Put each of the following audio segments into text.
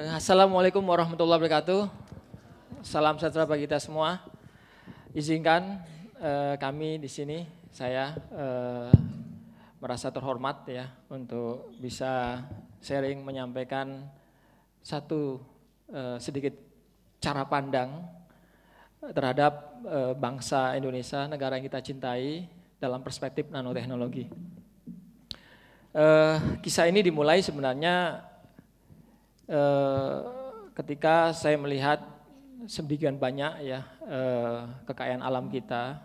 Eh, Assalamualaikum warahmatullahi wabarakatuh. Salam sejahtera bagi kita semua. Izinkan eh, kami di sini, saya eh, merasa terhormat ya untuk bisa sharing menyampaikan satu eh, sedikit cara pandang terhadap eh, bangsa Indonesia, negara yang kita cintai dalam perspektif nanoteknologi. Eh, kisah ini dimulai sebenarnya Eh, ketika saya melihat sedemikian banyak ya eh, kekayaan alam kita,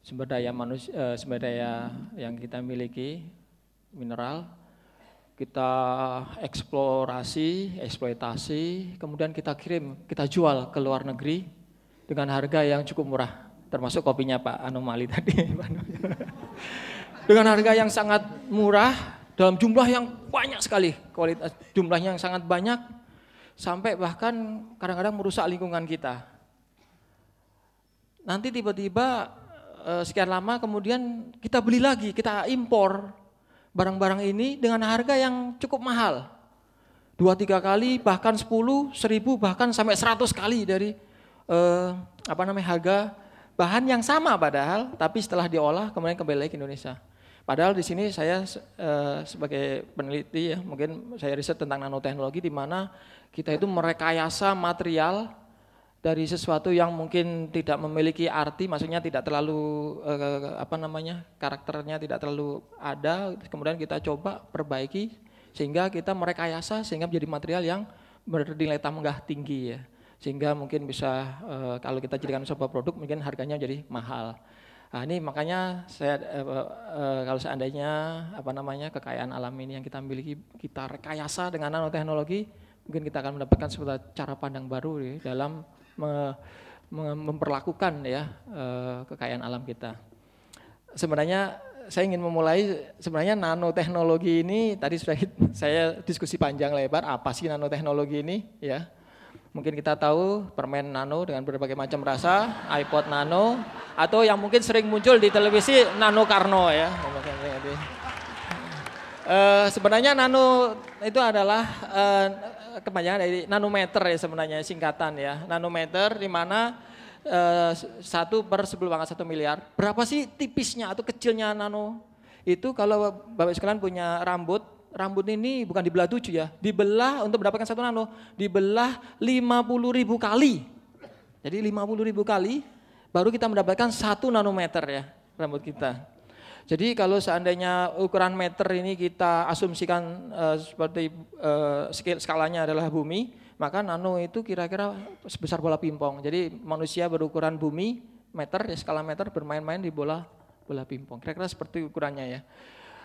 sumber daya manusia, eh, sumber daya yang kita miliki, mineral, kita eksplorasi, eksploitasi, kemudian kita kirim, kita jual ke luar negeri dengan harga yang cukup murah, termasuk kopinya Pak Anomali tadi. dengan harga yang sangat murah, dalam jumlah yang banyak sekali, kualitas jumlahnya yang sangat banyak sampai bahkan kadang-kadang merusak lingkungan kita. Nanti tiba-tiba eh, sekian lama kemudian kita beli lagi, kita impor barang-barang ini dengan harga yang cukup mahal. Dua tiga kali bahkan sepuluh seribu bahkan sampai seratus kali dari eh, apa namanya harga bahan yang sama padahal tapi setelah diolah kemudian kembali lagi ke Indonesia. Padahal di sini saya eh, sebagai peneliti ya, mungkin saya riset tentang nanoteknologi di mana kita itu merekayasa material dari sesuatu yang mungkin tidak memiliki arti, maksudnya tidak terlalu eh, apa namanya karakternya tidak terlalu ada, kemudian kita coba perbaiki sehingga kita merekayasa sehingga menjadi material yang bernilai tambah tinggi ya sehingga mungkin bisa eh, kalau kita jadikan sebuah produk mungkin harganya jadi mahal Nah, ini makanya saya eh, eh, eh, kalau seandainya apa namanya kekayaan alam ini yang kita miliki kita rekayasa dengan nanoteknologi, mungkin kita akan mendapatkan sebuah cara pandang baru ya, dalam me, me, memperlakukan ya eh, kekayaan alam kita. Sebenarnya saya ingin memulai sebenarnya nanoteknologi ini tadi sudah saya diskusi panjang lebar apa sih nanoteknologi ini ya Mungkin kita tahu permen nano dengan berbagai macam rasa, iPod nano, atau yang mungkin sering muncul di televisi nano Karno ya. Uh, sebenarnya nano itu adalah uh, eh, kepanjangan dari nanometer ya sebenarnya singkatan ya. Nanometer di mana eh, satu per sepuluh pangkat satu miliar. Berapa sih tipisnya atau kecilnya nano? Itu kalau Bapak sekalian punya rambut rambut ini bukan dibelah tujuh ya, dibelah untuk mendapatkan satu nano, dibelah lima puluh ribu kali. Jadi lima puluh ribu kali baru kita mendapatkan satu nanometer ya rambut kita. Jadi kalau seandainya ukuran meter ini kita asumsikan uh, seperti uh, skalanya adalah bumi, maka nano itu kira-kira sebesar bola pingpong. Jadi manusia berukuran bumi meter, ya skala meter bermain-main di bola bola pingpong. Kira-kira seperti ukurannya ya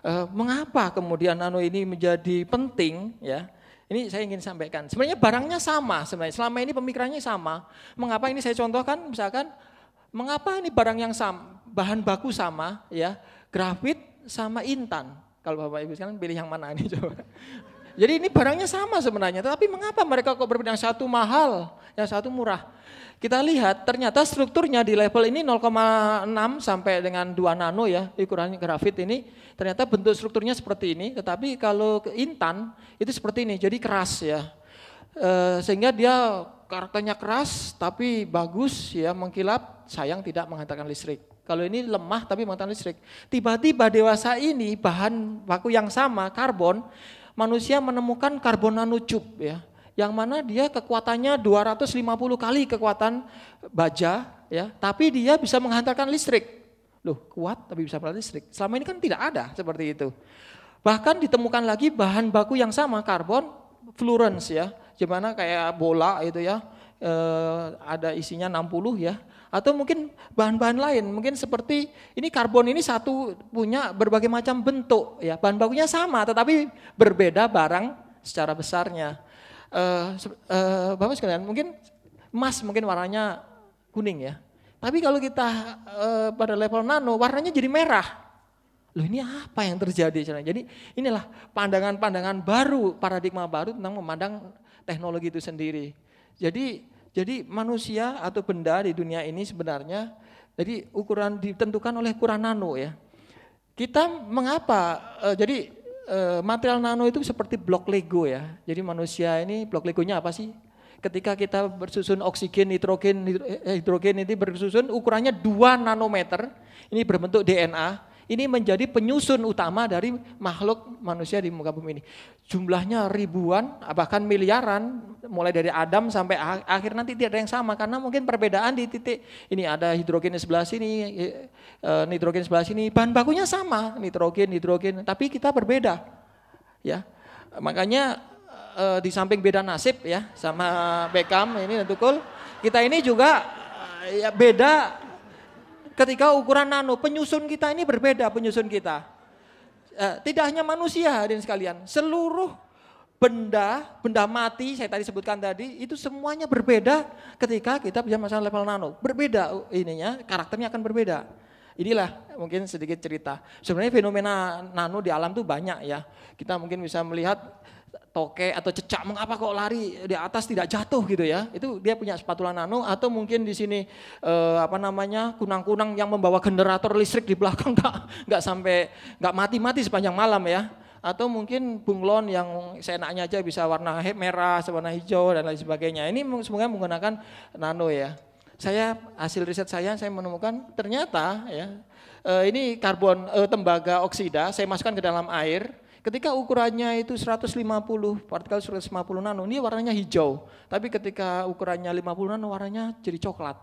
e, mengapa kemudian nano ini menjadi penting ya. Ini saya ingin sampaikan. Sebenarnya barangnya sama sebenarnya. Selama ini pemikirannya sama. Mengapa ini saya contohkan misalkan mengapa ini barang yang sama, bahan baku sama ya, grafit sama intan. Kalau Bapak Ibu sekarang pilih yang mana ini coba. Jadi ini barangnya sama sebenarnya, tetapi mengapa mereka kok berbeda? Yang satu mahal, yang satu murah. Kita lihat ternyata strukturnya di level ini 0,6 sampai dengan 2 nano ya, ukuran grafit ini ternyata bentuk strukturnya seperti ini, tetapi kalau ke intan itu seperti ini, jadi keras ya. E, sehingga dia karakternya keras tapi bagus ya mengkilap, sayang tidak menghantarkan listrik. Kalau ini lemah tapi menghantarkan listrik. Tiba-tiba dewasa ini bahan baku yang sama karbon manusia menemukan karbon nanocube ya, yang mana dia kekuatannya 250 kali kekuatan baja ya, tapi dia bisa menghantarkan listrik. Loh, kuat tapi bisa menghantarkan listrik. Selama ini kan tidak ada seperti itu. Bahkan ditemukan lagi bahan baku yang sama karbon fluorens ya, gimana kayak bola itu ya, e, ada isinya 60 ya atau mungkin bahan-bahan lain, mungkin seperti ini karbon ini satu punya berbagai macam bentuk ya, bahan bakunya sama tetapi berbeda barang secara besarnya. Uh, uh, Bapak sekalian, mungkin emas mungkin warnanya kuning ya. Tapi kalau kita uh, pada level nano warnanya jadi merah. Loh ini apa yang terjadi? Jadi inilah pandangan-pandangan baru, paradigma baru tentang memandang teknologi itu sendiri. Jadi jadi manusia atau benda di dunia ini sebenarnya jadi ukuran ditentukan oleh ukuran nano ya. Kita mengapa e, jadi e, material nano itu seperti blok Lego ya. Jadi manusia ini blok Legonya apa sih? Ketika kita bersusun oksigen, nitrogen, eh, hidrogen itu bersusun ukurannya 2 nanometer. Ini berbentuk DNA ini menjadi penyusun utama dari makhluk manusia di muka bumi ini. Jumlahnya ribuan, bahkan miliaran, mulai dari Adam sampai akhir nanti tidak ada yang sama karena mungkin perbedaan di titik ini ada hidrogen sebelah sini, eh, eh, nitrogen sebelah sini, bahan bakunya sama, nitrogen, hidrogen, tapi kita berbeda. Ya. Makanya eh, di samping beda nasib ya sama Beckham ini dan Tukul, kita ini juga ya beda ketika ukuran nano, penyusun kita ini berbeda penyusun kita. Eh, tidak hanya manusia hadirin sekalian, seluruh benda, benda mati saya tadi sebutkan tadi itu semuanya berbeda ketika kita bisa masalah level nano. Berbeda ininya, karakternya akan berbeda. Inilah mungkin sedikit cerita. Sebenarnya fenomena nano di alam tuh banyak ya. Kita mungkin bisa melihat toke atau cecak mengapa kok lari di atas tidak jatuh gitu ya itu dia punya spatula nano atau mungkin di sini eh, apa namanya kunang-kunang yang membawa generator listrik di belakang nggak nggak sampai nggak mati-mati sepanjang malam ya atau mungkin bunglon yang seenaknya aja bisa warna merah, warna hijau dan lain sebagainya. Ini semuanya menggunakan nano ya. Saya hasil riset saya saya menemukan ternyata ya eh, ini karbon eh, tembaga oksida saya masukkan ke dalam air Ketika ukurannya itu 150 partikel 150 nano, ini warnanya hijau. Tapi ketika ukurannya 50 nano warnanya jadi coklat.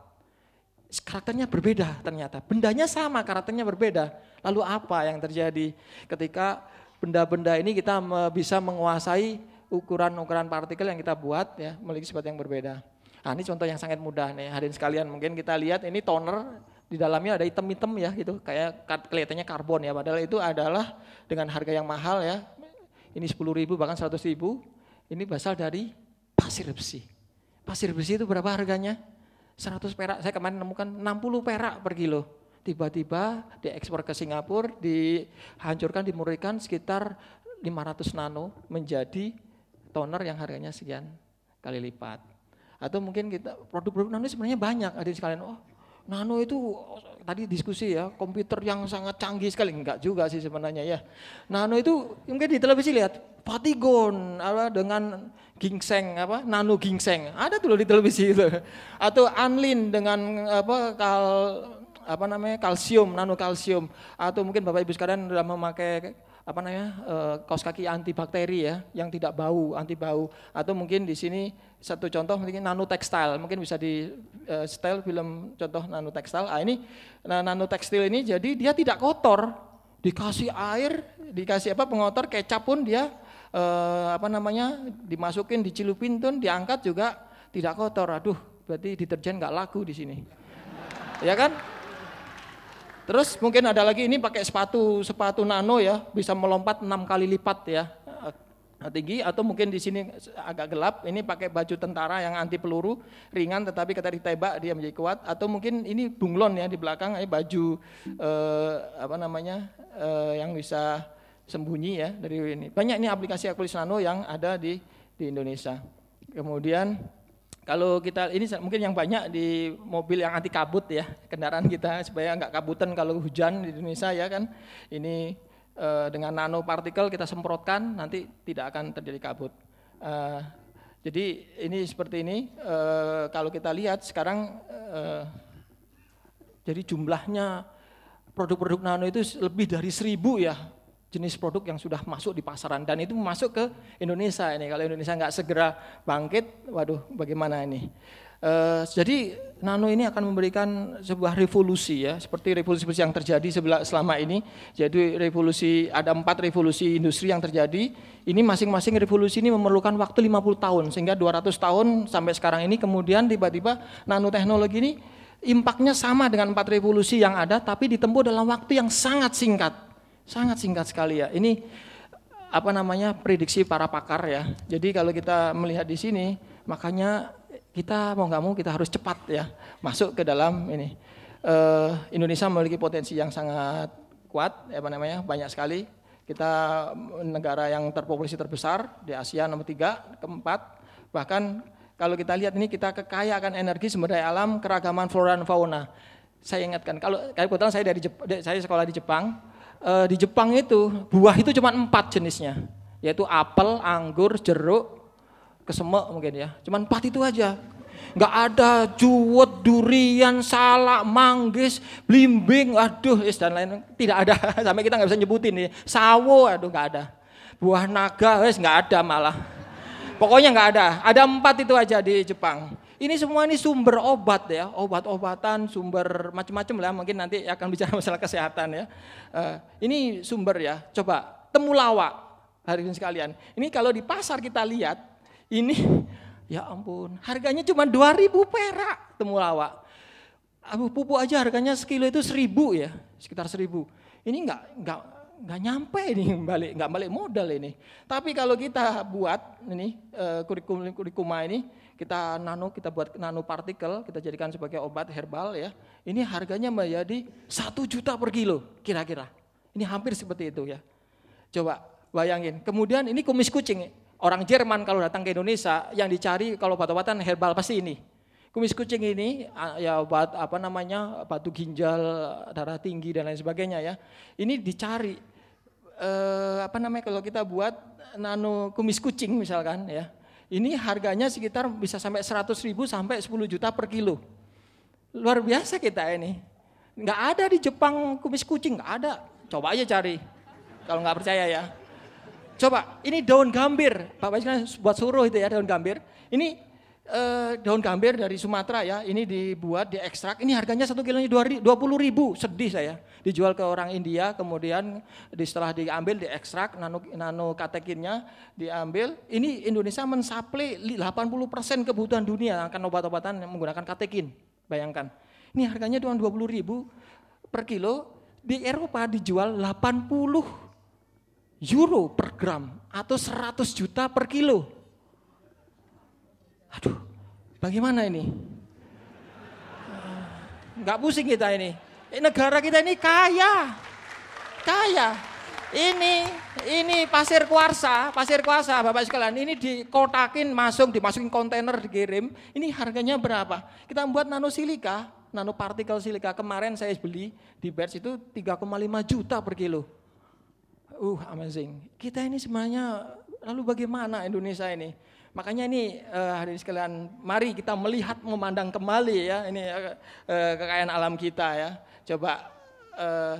Karakternya berbeda ternyata. Bendanya sama, karakternya berbeda. Lalu apa yang terjadi ketika benda-benda ini kita bisa menguasai ukuran-ukuran partikel yang kita buat ya, memiliki sifat yang berbeda. Nah, ini contoh yang sangat mudah nih, hadirin sekalian. Mungkin kita lihat ini toner di dalamnya ada item-item ya gitu kayak kelihatannya karbon ya padahal itu adalah dengan harga yang mahal ya ini 10 ribu bahkan 100 ribu ini berasal dari pasir besi pasir besi itu berapa harganya 100 perak saya kemarin nemukan 60 perak per kilo tiba-tiba diekspor ke Singapura dihancurkan dimurikan sekitar 500 nano menjadi toner yang harganya sekian kali lipat atau mungkin kita produk-produk nano sebenarnya banyak ada sekalian oh Nano itu tadi diskusi ya, komputer yang sangat canggih sekali. Enggak juga sih sebenarnya ya. Nano itu mungkin di televisi lihat patigon apa dengan gingseng apa nano gingseng. Ada tuh loh di televisi itu. Atau Anlin dengan apa kal apa namanya kalsium, nano kalsium atau mungkin Bapak Ibu sekalian sudah memakai apa namanya uh, kaos kaki antibakteri ya yang tidak bau anti bau atau mungkin di sini satu contoh mungkin nano nanotekstil mungkin bisa di uh, eh, style film contoh nanotekstil ah ini nah, tekstil ini jadi dia tidak kotor dikasih air dikasih apa pengotor kecap pun dia uh, apa namanya dimasukin dicilupin tuh diangkat juga tidak kotor aduh berarti deterjen nggak laku di sini ya kan Terus mungkin ada lagi ini pakai sepatu sepatu nano ya, bisa melompat enam kali lipat ya eh, tinggi atau mungkin di sini agak gelap ini pakai baju tentara yang anti peluru ringan tetapi ketika ditembak dia menjadi kuat atau mungkin ini bunglon ya di belakang ini eh, baju eh, apa namanya eh, yang bisa sembunyi ya dari ini banyak ini aplikasi akulis nano yang ada di di Indonesia kemudian kalau kita ini mungkin yang banyak di mobil yang anti kabut ya kendaraan kita supaya nggak kabutan kalau hujan di Indonesia ya kan. Ini e, dengan nanopartikel kita semprotkan nanti tidak akan terjadi kabut. E, jadi ini seperti ini e, kalau kita lihat sekarang e, jadi jumlahnya produk-produk nano itu lebih dari seribu ya jenis produk yang sudah masuk di pasaran dan itu masuk ke Indonesia ini. Kalau Indonesia nggak segera bangkit, waduh bagaimana ini. Uh, jadi nano ini akan memberikan sebuah revolusi ya, seperti revolusi yang terjadi sebelah selama ini. Jadi revolusi ada empat revolusi industri yang terjadi. Ini masing-masing revolusi ini memerlukan waktu 50 tahun sehingga 200 tahun sampai sekarang ini kemudian tiba-tiba nanoteknologi ini impaknya sama dengan empat revolusi yang ada tapi ditempuh dalam waktu yang sangat singkat Sangat singkat sekali ya. Ini apa namanya prediksi para pakar ya. Jadi kalau kita melihat di sini, makanya kita mau nggak mau kita harus cepat ya masuk ke dalam ini. Uh, Indonesia memiliki potensi yang sangat kuat, apa namanya banyak sekali. Kita negara yang terpopulasi terbesar di Asia nomor tiga, keempat. Bahkan kalau kita lihat ini kita kekaya akan energi sumber daya alam, keragaman flora dan fauna. Saya ingatkan kalau kebetulan saya dari Jep saya sekolah di Jepang, eh, di Jepang itu buah itu cuma empat jenisnya, yaitu apel, anggur, jeruk, kesemek mungkin ya. cuma empat itu aja. Enggak ada juwet, durian, salak, manggis, blimbing, aduh is, dan lain tidak ada sampai kita nggak bisa nyebutin nih. Sawo, aduh nggak ada. Buah naga, nggak ada malah. Pokoknya nggak ada. Ada empat itu aja di Jepang. Ini semua ini sumber obat ya, obat-obatan, sumber macam-macam lah. Mungkin nanti akan bicara masalah kesehatan ya. Eh, ini sumber ya. Coba temulawak hari ini sekalian. Ini kalau di pasar kita lihat, ini ya ampun, harganya cuma 2000 perak temulawak. Abu pupu aja harganya sekilo itu seribu ya, sekitar seribu. Ini nggak nggak nggak nyampe ini balik nggak balik modal ini. Tapi kalau kita buat ini eh, kurikulum kurikuma ini kita nano, kita buat nano partikel, kita jadikan sebagai obat herbal ya. Ini harganya menjadi satu juta per kilo kira-kira. Ini hampir seperti itu ya. Coba bayangin. Kemudian ini kumis kucing. Orang Jerman kalau datang ke Indonesia yang dicari kalau obat-obatan herbal pasti ini. Kumis kucing ini ya obat apa namanya batu ginjal, darah tinggi dan lain sebagainya ya. Ini dicari eh, apa namanya kalau kita buat nano kumis kucing misalkan ya ini harganya sekitar bisa sampai 100 ribu sampai 10 juta per kilo. Luar biasa kita ini. Nggak ada di Jepang kumis kucing, nggak ada. Coba aja cari, kalau nggak percaya ya. Coba, ini daun gambir. Pak Bajina buat suruh itu ya daun gambir. Ini eh, daun gambir dari Sumatera ya, ini dibuat, diekstrak, ini harganya satu kilonya dua puluh ribu, sedih saya. Dijual ke orang India, kemudian di, setelah diambil, diekstrak, nano, nano katekinnya diambil. Ini Indonesia mensuplai 80% kebutuhan dunia akan obat-obatan yang menggunakan katekin, bayangkan. Ini harganya cuma dua puluh ribu per kilo, di Eropa dijual 80 euro per gram atau 100 juta per kilo Aduh, bagaimana ini? Nggak pusing kita ini. Eh, negara kita ini kaya. Kaya. Ini ini pasir kuarsa, pasir kuarsa Bapak sekalian. Ini dikotakin masuk, dimasukin kontainer, dikirim. Ini harganya berapa? Kita membuat nano partikel silika. Kemarin saya beli di Bers itu 3,5 juta per kilo. Uh, amazing. Kita ini sebenarnya lalu bagaimana Indonesia ini? Makanya ini eh, hari ini sekalian, mari kita melihat memandang kembali ya ini uh, kekayaan alam kita ya. Coba uh,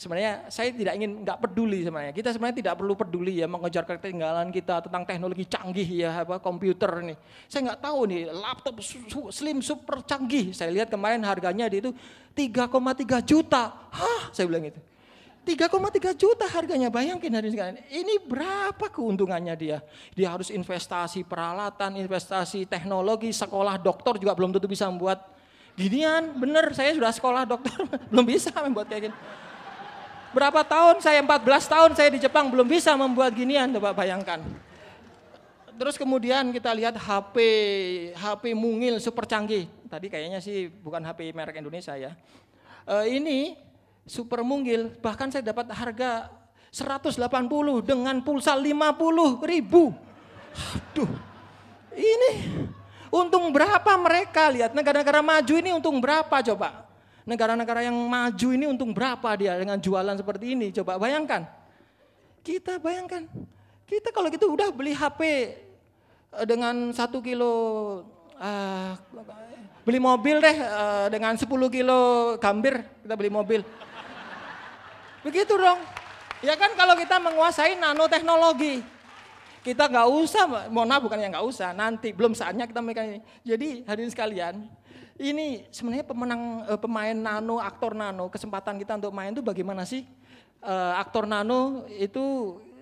sebenarnya saya tidak ingin nggak peduli sebenarnya. Kita sebenarnya tidak perlu peduli ya mengejar ketinggalan kita tentang teknologi canggih ya apa komputer nih. Saya nggak tahu nih laptop slim super canggih. Saya lihat kemarin harganya di itu 3,3 juta. Hah, saya bilang itu. 3,3 juta harganya bayangkan hari sekarang. Ini berapa keuntungannya dia? Dia harus investasi peralatan, investasi teknologi, sekolah dokter juga belum tentu bisa membuat ginian. Bener, saya sudah sekolah dokter belum bisa membuat kayak gini. Berapa tahun saya 14 tahun saya di Jepang belum bisa membuat ginian, coba bayangkan. Terus kemudian kita lihat HP, HP mungil super canggih. Tadi kayaknya sih bukan HP merek Indonesia ya. Eh, ini super mungil, bahkan saya dapat harga 180 dengan pulsa 50 ribu. Aduh, ini untung berapa mereka? Lihat negara-negara maju ini untung berapa coba? Negara-negara yang maju ini untung berapa dia dengan jualan seperti ini? Coba bayangkan. Kita bayangkan. Kita kalau gitu udah beli HP eh, dengan satu kilo uh, beli mobil deh uh, dengan 10 kilo gambir kita beli mobil Begitu dong. Ya kan kalau kita menguasai nanoteknologi. Kita nggak usah, mohon maaf bukan yang nggak usah, nanti belum saatnya kita memikirkan ini. Jadi hadirin sekalian, ini sebenarnya pemenang eh, pemain nano, aktor nano, kesempatan kita untuk main itu bagaimana sih? E, aktor nano itu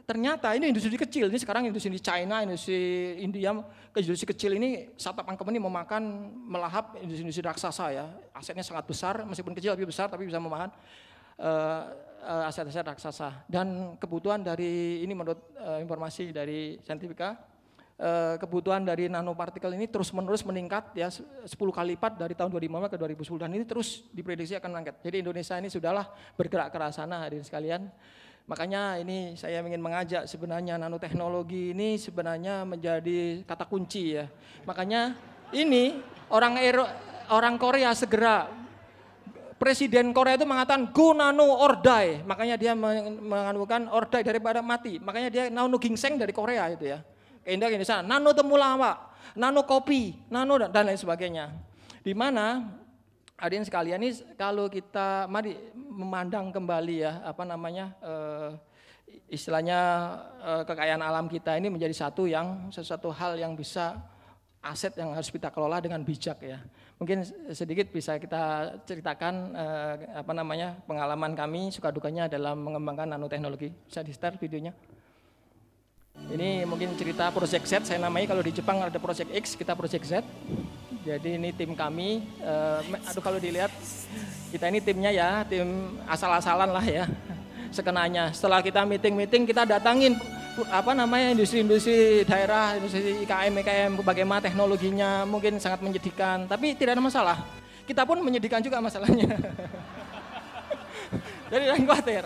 ternyata ini industri kecil ini sekarang industri di China industri India industri kecil ini satu pangkem ini memakan melahap industri-industri raksasa ya asetnya sangat besar meskipun kecil tapi besar tapi bisa memakan E, Eh, aset-aset raksasa dan kebutuhan dari ini menurut eh, informasi dari Scientifica eh, kebutuhan dari nanopartikel ini terus-menerus meningkat ya 10 kali lipat dari tahun 2005 ke 2010 dan ini terus diprediksi akan meningkat. Jadi Indonesia ini sudahlah bergerak ke arah sana hadirin sekalian. Makanya ini saya ingin mengajak sebenarnya nanoteknologi ini sebenarnya menjadi kata kunci ya. Makanya ini orang Ero, orang Korea segera Presiden Korea itu mengatakan guna gunano ordai, makanya dia menganukan ordai daripada mati. Makanya dia nano gingseng dari Korea itu ya. ini sana. nano temulawak, nano kopi, nano dan, lain sebagainya. Di mana hadirin sekalian ini kalau kita mari memandang kembali ya apa namanya e, istilahnya e, kekayaan alam kita ini menjadi satu yang sesuatu hal yang bisa aset yang harus kita kelola dengan bijak ya. Mungkin sedikit bisa kita ceritakan eh, apa namanya pengalaman kami suka dukanya dalam mengembangkan nanoteknologi. Bisa di start videonya. Ini mungkin cerita Project Z saya namai kalau di Jepang ada Project X, kita Project Z. Jadi ini tim kami. Eh, aduh kalau dilihat kita ini timnya ya, tim asal-asalan lah ya. Sekenanya. Setelah kita meeting-meeting kita datangin apa namanya industri-industri daerah, industri IKM, IKM, bagaimana teknologinya mungkin sangat menyedihkan, tapi tidak ada masalah. Kita pun menyedihkan juga masalahnya. Jadi jangan khawatir.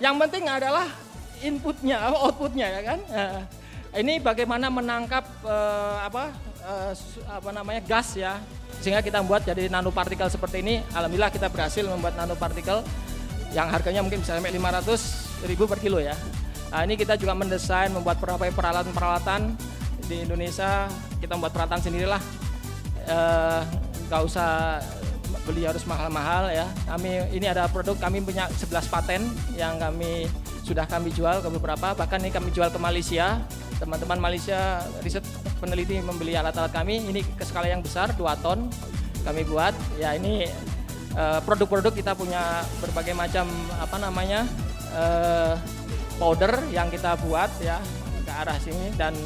Yang penting adalah inputnya, outputnya ya kan. Eh, ini bagaimana menangkap uh, apa uh, apa namanya gas ya, sehingga kita buat jadi nanopartikel seperti ini. Alhamdulillah kita berhasil membuat nanopartikel yang harganya mungkin bisa sampai 500 ribu per kilo ya. Nah, ini kita juga mendesain, membuat beberapa ya, peralatan-peralatan di Indonesia. Kita membuat peralatan sendirilah. Eh, nggak gak usah beli harus mahal-mahal ya. Kami ini ada produk kami punya 11 paten yang kami sudah kami jual ke beberapa. Bahkan ini kami jual ke Malaysia. Teman-teman Malaysia riset peneliti membeli alat-alat kami. Ini ke skala yang besar 2 ton kami buat. Ya ini eh, produk-produk kita punya berbagai macam apa namanya? Eh, powder yang kita buat ya ke arah sini dan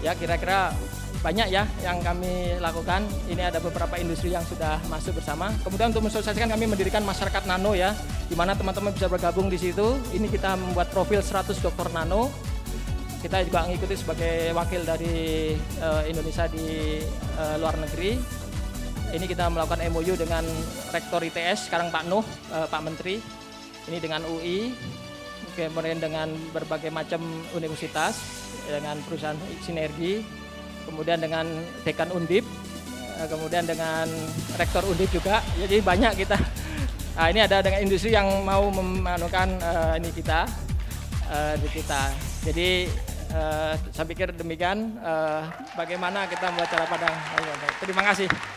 ya kira-kira banyak ya yang kami lakukan. Ini ada beberapa industri yang sudah masuk bersama. Kemudian untuk mensosialisasikan kami mendirikan masyarakat nano ya, di mana teman-teman bisa bergabung di situ. Ini kita membuat profil 100 dokter nano. Kita juga mengikuti sebagai wakil dari uh, Indonesia di uh, luar negeri. Ini kita melakukan MOU dengan Rektor ITS, sekarang Pak Nuh, uh, Pak Menteri. Ini dengan UI, kemudian dengan berbagai macam universitas, dengan perusahaan sinergi, kemudian dengan dekan undip, eh, kemudian dengan rektor undip juga. Jadi banyak kita. Nah, ini ada dengan industri yang mau memanukan uh, ini kita, uh, di kita. Jadi uh, saya pikir demikian. Uh, bagaimana kita membuat cara padang Terima kasih.